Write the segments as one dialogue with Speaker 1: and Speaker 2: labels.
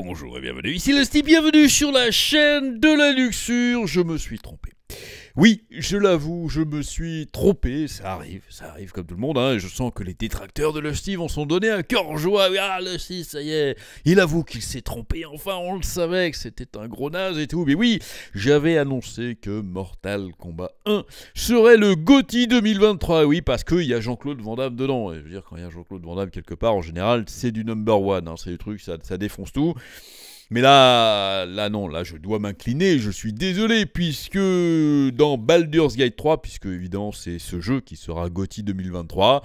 Speaker 1: bonjour et bienvenue. Ici le bienvenue sur la chaîne de la luxure. Je me suis trompé. Oui, je l'avoue, je me suis trompé, ça arrive, ça arrive comme tout le monde, et hein. je sens que les détracteurs de le Steve en sont donnés un cœur joie. Ah, le ça y est, il avoue qu'il s'est trompé, enfin, on le savait que c'était un gros naze et tout, mais oui, j'avais annoncé que Mortal Kombat 1 serait le GOTY 2023, oui, parce qu'il y a Jean-Claude Van Damme dedans, et je veux dire, quand il y a Jean-Claude Van Damme quelque part, en général, c'est du number one, hein. c'est du truc, ça, ça défonce tout. Mais là, là non, là je dois m'incliner, je suis désolé, puisque dans Baldur's Gate 3, puisque évidemment c'est ce jeu qui sera GOTY 2023,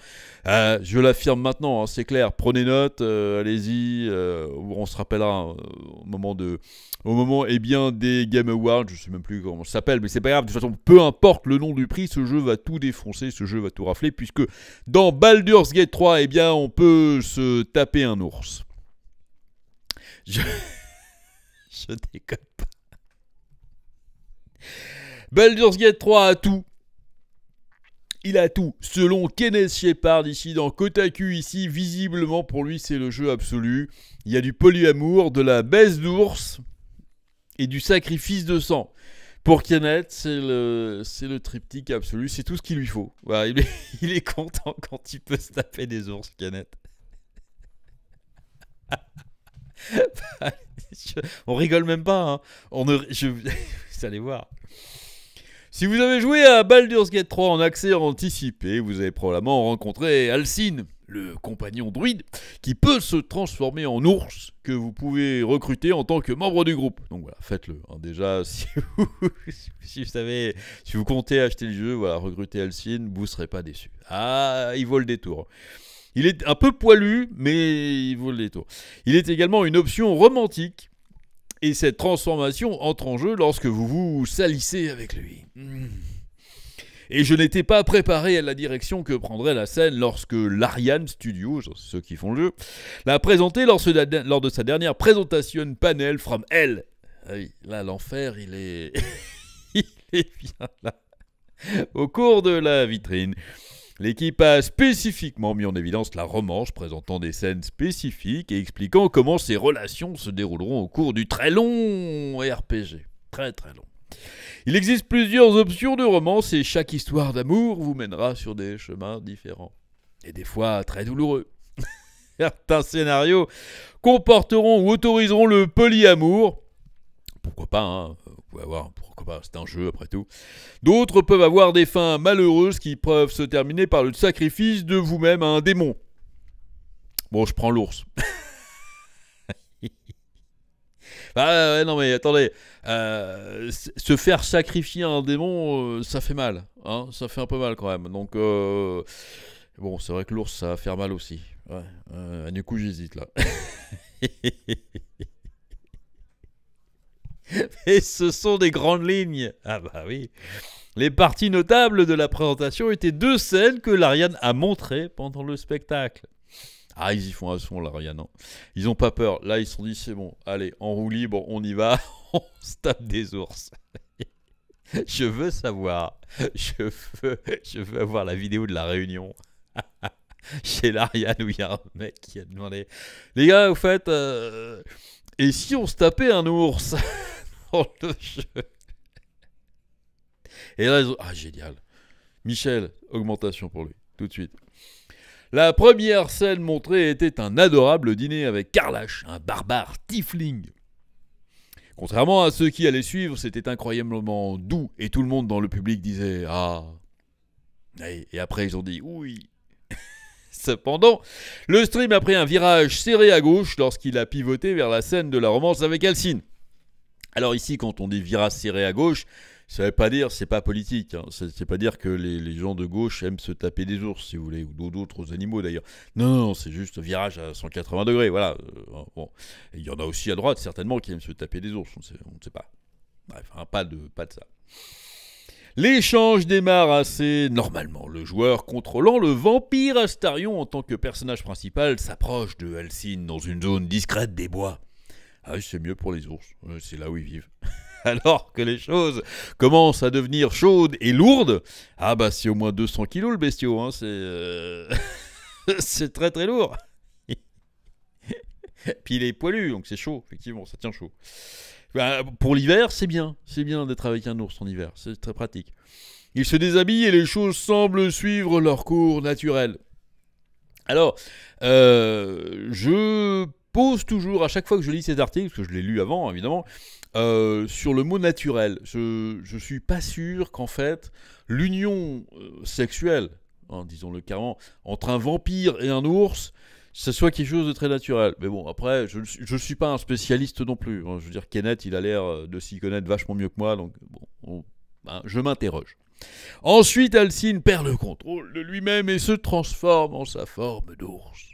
Speaker 1: euh, je l'affirme maintenant, hein, c'est clair, prenez note, euh, allez-y, euh, on se rappellera au moment de... Au moment eh bien, des Game Awards, je sais même plus comment ça s'appelle, mais c'est pas grave, de toute façon, peu importe le nom du prix, ce jeu va tout défoncer, ce jeu va tout rafler, puisque dans Baldur's Gate 3, eh bien, on peut se taper un ours. Je déconne pas. Baldur's Gate 3 a tout. Il a tout. Selon Kenneth Shepard, ici dans Kotaku, ici, visiblement pour lui, c'est le jeu absolu. Il y a du polyamour, de la baisse d'ours et du sacrifice de sang. Pour Kenneth, c'est le, triptyque absolu, c'est tout ce qu'il lui faut. il, est, content quand il peut se taper des ours, Kenneth. on rigole même pas. Hein. On ne... vous allez voir. Si vous avez joué à Baldur's Gate 3 en accès anticipé, vous avez probablement rencontré Alcine, le compagnon druide, qui peut se transformer en ours que vous pouvez recruter en tant que membre du groupe. Donc voilà, faites-le. Hein. Déjà, si vous, savez, si vous comptez acheter le jeu, voilà, recruter Alcine, vous ne serez pas déçu. Ah, il vaut le détour. Il est un peu poilu, mais il vaut le détour. Il est également une option romantique. Et cette transformation entre en jeu lorsque vous vous salissez avec lui. Hmm. Et je n'étais pas préparé à la direction que prendrait la scène lorsque l'Ariane Studio, ceux qui font le jeu, l'a présenté lors, de sa dernière présentation panel from Elle. Ah là, l'enfer, il est. il est bien là. Au cours de la vitrine. L'équipe a spécifiquement mis en évidence la romance, présentant des scènes spécifiques et expliquant comment ces relations se dérouleront au cours du très long RPG. Très très long. Il existe plusieurs options de romance et chaque histoire d'amour vous mènera sur des chemins différents. Et des fois très douloureux. Certains scénarios comporteront ou autoriseront le polyamour. Pourquoi pas, hein, Vous pouvez avoir un c'est un jeu après tout. D'autres peuvent avoir des fins malheureuses qui peuvent se terminer par le sacrifice de vous-même à un démon. Bon, je prends l'ours. ah ouais, non mais attendez, euh, se faire sacrifier à un démon, euh, ça fait mal, hein ça fait un peu mal quand même. Donc euh, bon, c'est vrai que l'ours ça va faire mal aussi. du coup j'hésite là. Et ce sont des grandes lignes. Ah bah oui. Les parties notables de la présentation étaient deux scènes que l'Ariane a montrées pendant le spectacle. Ah, ils y font un son, l'Ariane. Hein. Ils n'ont pas peur. Là, ils se sont dit, c'est bon, allez, en roue libre, on y va. on se tape des ours. je veux savoir. Je veux, je veux avoir la vidéo de la réunion. Chez l'Ariane, où il y a un mec qui a demandé Les gars, au fait, euh, et si on se tapait un ours et là, Ah, génial. Michel, augmentation pour lui, tout de suite. La première scène montrée était un adorable dîner avec Carlash, un barbare tifling Contrairement à ceux qui allaient suivre, c'était incroyablement doux et tout le monde dans le public disait Ah Et après, ils ont dit Oui Cependant, le stream a pris un virage serré à gauche lorsqu'il a pivoté vers la scène de la romance avec Alcine. Alors ici, quand on dit virage serré à gauche, ça ne veut pas dire, c'est pas politique, ne hein. veut pas dire que les, gens de gauche aiment se taper des ours, si vous voulez, ou d'autres animaux d'ailleurs. Non, non, c'est juste virage à 180 degrés, voilà. Euh, il y en a aussi à droite, certainement, qui aiment se taper des ours, on ne sait pas. Bref, hein, pas, de, pas de ça. L'échange démarre assez normalement. Le joueur contrôlant le vampire Astarion en tant que personnage principal s'approche de Halcine dans une zone discrète des bois. Ah, c'est mieux pour les ours, c'est là où ils vivent. Alors que les choses commencent à devenir chaudes et lourdes, ah bah c'est au moins 200 kilos le bestiau, hein, c'est euh, c'est très très lourd. Puis il est poilu, donc c'est chaud, effectivement, ça tient chaud. Bah, pour l'hiver, c'est bien, c'est bien d'être avec un ours en hiver, c'est très pratique. Il se déshabille et les choses semblent suivre leur cours naturel. Alors, euh, je pose toujours, à chaque fois que je lis ces articles, parce que je l'ai lu avant évidemment, euh, sur le mot naturel. Je ne suis pas sûr qu'en fait l'union euh, sexuelle, hein, disons-le carrément, entre un vampire et un ours, ce soit quelque chose de très naturel. Mais bon, après, je ne suis pas un spécialiste non plus. Hein. Je veux dire, Kenneth, il a l'air euh, de s'y connaître vachement mieux que moi, donc bon, ben, je m'interroge. Ensuite, Alcine perd le contrôle de lui-même et se transforme en sa forme d'ours.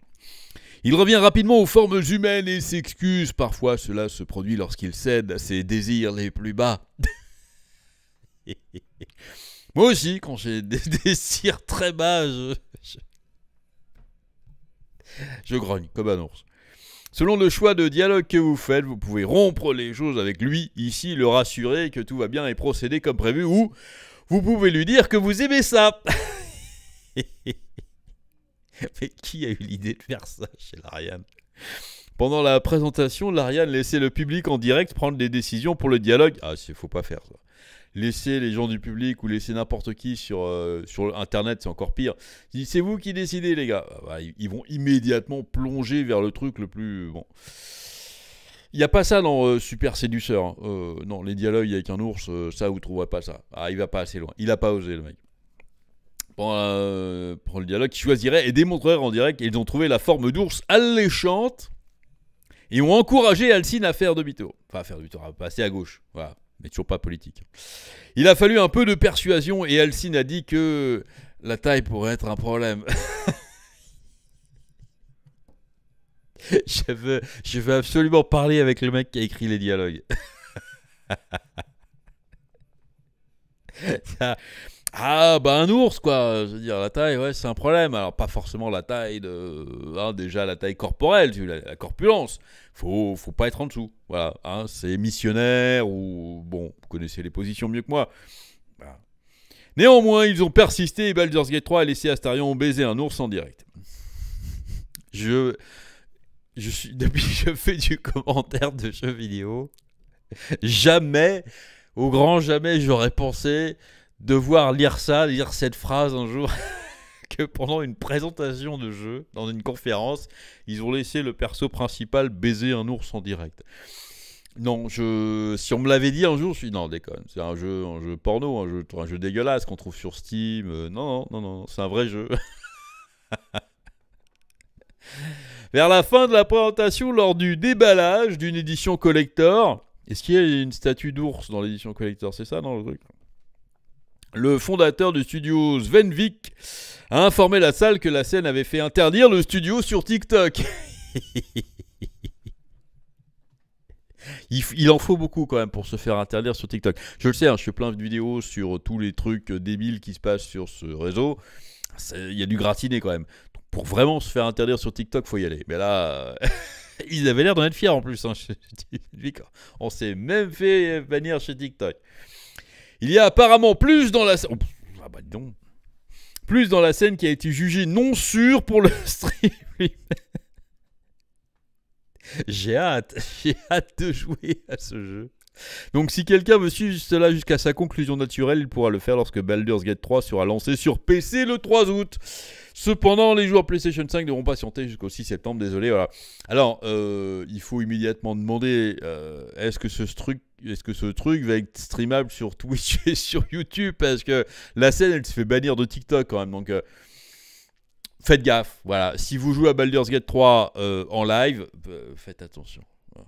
Speaker 1: Il revient rapidement aux formes humaines et s'excuse. Parfois, cela se produit lorsqu'il cède à ses désirs les plus bas. Moi aussi, quand j'ai des désirs très bas, je, grogne comme un ours. Selon le choix de dialogue que vous faites, vous pouvez rompre les choses avec lui, ici le rassurer que tout va bien et procéder comme prévu, ou vous pouvez lui dire que vous aimez ça. Mais qui a eu l'idée de faire ça chez Larian Pendant la présentation, Larian laissait le public en direct prendre des décisions pour le dialogue. Ah, il faut pas faire ça. Laisser les gens du public ou laisser n'importe qui sur, euh, sur Internet, c'est encore pire. C'est vous qui décidez, les gars. Ah, bah, ils vont immédiatement plonger vers le truc le plus... Bon. Il n'y a pas ça dans euh, Super Séduceur. Hein. Euh, non, les dialogues avec un ours, ça, vous ne trouverez pas ça. Ah, il va pas assez loin. Il n'a pas osé, le mec. Euh, pour, le dialogue, qui choisiraient et démontreraient en direct. Ils ont trouvé la forme d'ours alléchante et ont encouragé Alcine à faire demi-tour. Enfin, à faire demi-tour, à passer à gauche. Voilà, mais toujours pas politique. Il a fallu un peu de persuasion et Alcine a dit que la taille pourrait être un problème. je, veux, je veux absolument parler avec le mec qui a écrit les dialogues. Ça, ah, bah un ours, quoi. Je veux dire, la taille, ouais, c'est un problème. Alors, pas forcément la taille de. Hein, déjà, la taille corporelle, la, la corpulence. Faut, faut pas être en dessous. Voilà. Hein, c'est missionnaire ou. Bon, vous connaissez les positions mieux que moi. Néanmoins, ils ont persisté et Baldur's Gate 3 a laissé Astarion baiser un ours en direct. Je. Je suis. Depuis que je fais du commentaire de jeux vidéo, jamais, au grand jamais, j'aurais pensé devoir lire ça, lire cette phrase un jour. que pendant une présentation de jeu, dans une conférence, ils ont laissé le perso principal baiser un ours en direct. Non, je, si on me l'avait dit un jour, je suis non, déconne. C'est un jeu, un jeu porno, un jeu, un jeu dégueulasse qu'on trouve sur Steam. Euh, non, non, non, non, c'est un vrai jeu. Vers la fin de la présentation, lors du déballage d'une édition collector, est-ce qu'il y a une statue d'ours dans l'édition collector C'est ça, non, le truc le fondateur du studio Svenvik a informé la salle que la scène avait fait interdire le studio sur TikTok. Il, en faut beaucoup quand même pour se faire interdire sur TikTok. Je le sais, hein, je fais plein de vidéos sur euh, tous les trucs euh, débiles qui se passent sur ce réseau. Il y a du gratiné quand même. pour vraiment se faire interdire sur TikTok, faut y aller. Mais là, ils avaient l'air d'en être fiers en plus. Hein, on s'est même fait bannir chez TikTok. Il y a apparemment plus dans la... Oh, ah bah plus dans la scène qui a été jugée non sûre pour le stream. j'ai hâte, j'ai hâte de jouer à ce jeu. Donc si quelqu'un veut suivre cela jusqu'à sa conclusion naturelle, il pourra le faire lorsque Baldur's Gate 3 sera lancé sur PC le 3 août. Cependant, les joueurs PlayStation 5 devront patienter jusqu'au 6 septembre, désolé, voilà. Alors, euh, il faut immédiatement demander, euh, est-ce que ce truc... Est-ce que ce truc va être streamable sur Twitch et sur YouTube Parce que la scène, elle se fait bannir de TikTok quand même. Donc, euh, faites gaffe. Voilà, si vous jouez à Baldur's Gate 3 en live, faites attention. Voilà.